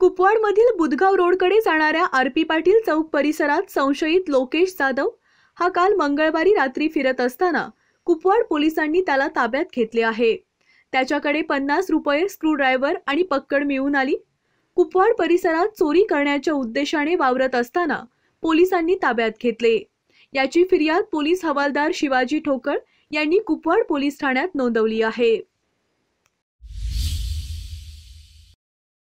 कुपवाडमधील बुधगाव रोडकडे जाणाऱ्या R P Patil चौक परिसरात संशयित लोकेश जाधव हा काल मंगळवारी रात्री फिरत असताना कुपवाड पोलिसांनी त्याला ताब्यात घेतले आहे त्याच्याकडे पन्नास रुपये स्क्रूड्रायव्हर आणि पक्कड मिळून आली कुपवाड परिसरात चोरी करण्याच्या उद्देशाने वावरत असताना पोलिसांनी ताब्यात घेतले याची फिर्याद पोलीस हवालदार शिवाजी ठोकळ यांनी कुपवाड पोलीस ठाण्यात नोंदवली आहे